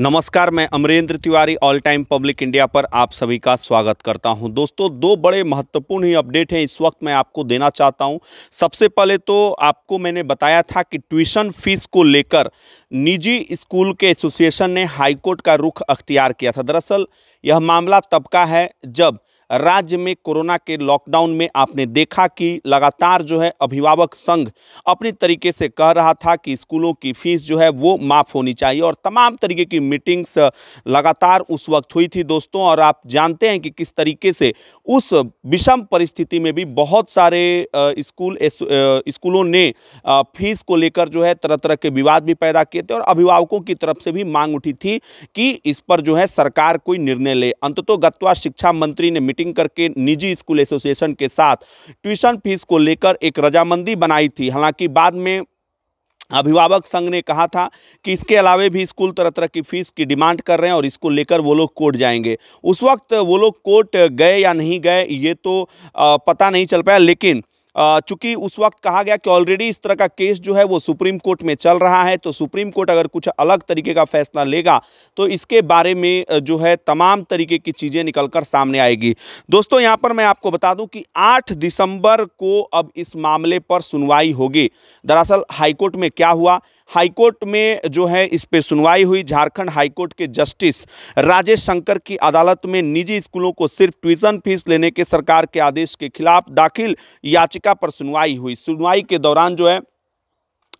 नमस्कार मैं Amarendra Tiwari all time public India पर आप सभी का स्वागत करता हूं दोस्तों दो बड़े महत्वपूर्ण ही अपडेट हैं इस वक्त मैं आपको देना चाहता हूं सबसे पहले तो आपको मैंने बताया था कि ट्यूशन फीस को लेकर निजी स्कूल के एसोसिएशन ने हाईकोर्ट का रुख अख्तियार किया था दरअसल यह मामला तब का है जब राज्य में कोरोना के लॉकडाउन में आपने देखा कि लगातार जो है अभिभावक संघ अपने तरीके से कह रहा था कि स्कूलों की फीस जो है वो माफ़ होनी चाहिए और तमाम तरीके की मीटिंग्स लगातार उस वक्त हुई थी दोस्तों और आप जानते हैं कि किस तरीके से उस विषम परिस्थिति में भी बहुत सारे स्कूल स्कूलों ने फीस को लेकर जो है तरह तरह के विवाद भी पैदा किए थे और अभिभावकों की तरफ से भी मांग उठी थी कि इस पर जो है सरकार कोई निर्णय ले तो गत्वा शिक्षा मंत्री ने मीटिंग मीटिंग करके निजी स्कूल एसोसिएशन के साथ ट्यूशन फीस को लेकर एक रजामंदी बनाई थी हालांकि बाद में अभिभावक संघ ने कहा था कि इसके अलावे भी स्कूल तरह तरह की फीस की डिमांड कर रहे हैं और इसको लेकर वो लोग कोर्ट जाएंगे उस वक्त वो लोग कोर्ट गए या नहीं गए ये तो पता नहीं चल पाया लेकिन चूंकि उस वक्त कहा गया कि ऑलरेडी इस तरह का केस जो है वो सुप्रीम कोर्ट में चल रहा है तो सुप्रीम कोर्ट अगर कुछ अलग तरीके का फैसला लेगा तो इसके बारे में जो है तमाम तरीके की चीज़ें निकल कर सामने आएगी दोस्तों यहाँ पर मैं आपको बता दूँ कि आठ दिसंबर को अब इस मामले पर सुनवाई होगी दरअसल हाईकोर्ट में क्या हुआ हाईकोर्ट में जो है इस पर सुनवाई हुई झारखंड हाईकोर्ट के जस्टिस राजेश शंकर की अदालत में निजी स्कूलों को सिर्फ ट्यूशन फीस लेने के सरकार के आदेश के खिलाफ दाखिल याचिका पर सुनवाई हुई सुनवाई के दौरान जो है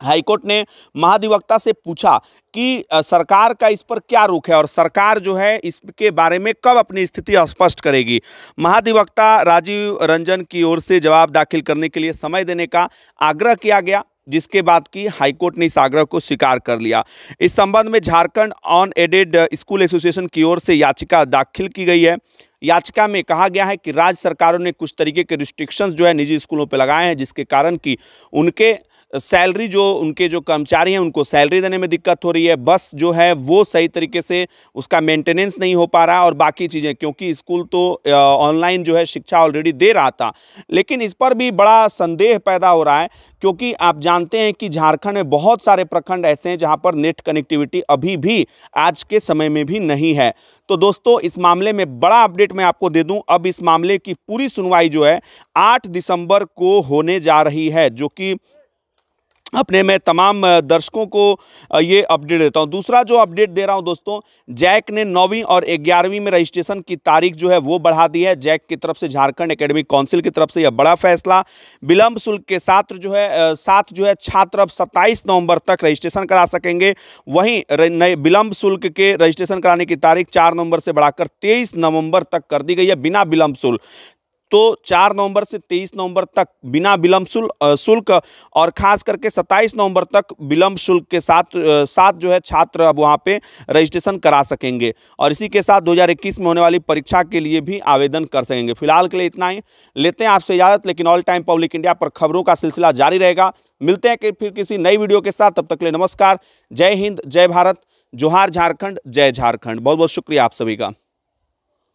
हाईकोर्ट ने महाधिवक्ता से पूछा कि सरकार का इस पर क्या रुख है और सरकार जो है इसके बारे में कब अपनी स्थिति स्पष्ट करेगी महाधिवक्ता राजीव रंजन की ओर से जवाब दाखिल करने के लिए समय देने का आग्रह किया गया जिसके बाद की हाईकोर्ट ने इस आग्रह को स्वीकार कर लिया इस संबंध में Jharkhand unaided school association की ओर से याचिका दाखिल की गई है याचिका में कहा गया है कि राज्य सरकारों ने कुछ तरीके के रिस्ट्रिक्शंस जो है निजी स्कूलों पर लगाए हैं जिसके कारण कि उनके सैलरी जो उनके जो कर्मचारी हैं उनको सैलरी देने में दिक्कत हो रही है बस जो है वो सही तरीके से उसका मेंटेनेंस नहीं हो पा रहा और बाकी चीज़ें क्योंकि स्कूल तो ऑनलाइन जो है शिक्षा ऑलरेडी दे रहा था लेकिन इस पर भी बड़ा संदेह पैदा हो रहा है क्योंकि आप जानते हैं कि झारखंड में बहुत सारे प्रखंड ऐसे हैं जहाँ पर नेट कनेक्टिविटी अभी भी आज के समय में भी नहीं है तो दोस्तों इस मामले में बड़ा अपडेट मैं आपको दे दूं अब इस मामले की पूरी सुनवाई जो है 8 दिसंबर को होने जा रही है जो कि अपने मैं तमाम दर्शकों को ये अपडेट देता हूँ दूसरा जो अपडेट दे रहा हूँ दोस्तों जैक ने नौवीं और ग्यारहवीं में रजिस्ट्रेशन की तारीख जो है वो बढ़ा दी है जैक की तरफ से झारखंड एकेडमिक काउंसिल की तरफ से यह बड़ा फैसला विलंब शुल्क के साथ जो है साथ जो है छात्र अब सत्ताईस नवंबर तक रजिस्ट्रेशन करा सकेंगे वहीं नए विलंब शुल्क के रजिस्ट्रेशन कराने की तारीख चार नवंबर से बढ़ाकर तेईस नवंबर तक कर दी गई है बिना विलंब शुल्क तो 4 नवंबर से 23 नवंबर तक बिना विलंब शुल्क और खास करके 27 नवंबर तक विलंब शुल्क के साथ साथ जो है छात्र अब वहाँ पे रजिस्ट्रेशन करा सकेंगे और इसी के साथ 2021 में होने वाली परीक्षा के लिए भी आवेदन कर सकेंगे फिलहाल के लिए इतना ही लेते हैं आपसे इजाज़त लेकिन ऑल टाइम पब्लिक इंडिया पर खबरों का सिलसिला जारी रहेगा मिलते हैं कि फिर किसी नई वीडियो के साथ तब तक लिए नमस्कार जय हिंद जय भारत जोहार झारखंड जय झारखंड बहुत बहुत शुक्रिया आप सभी का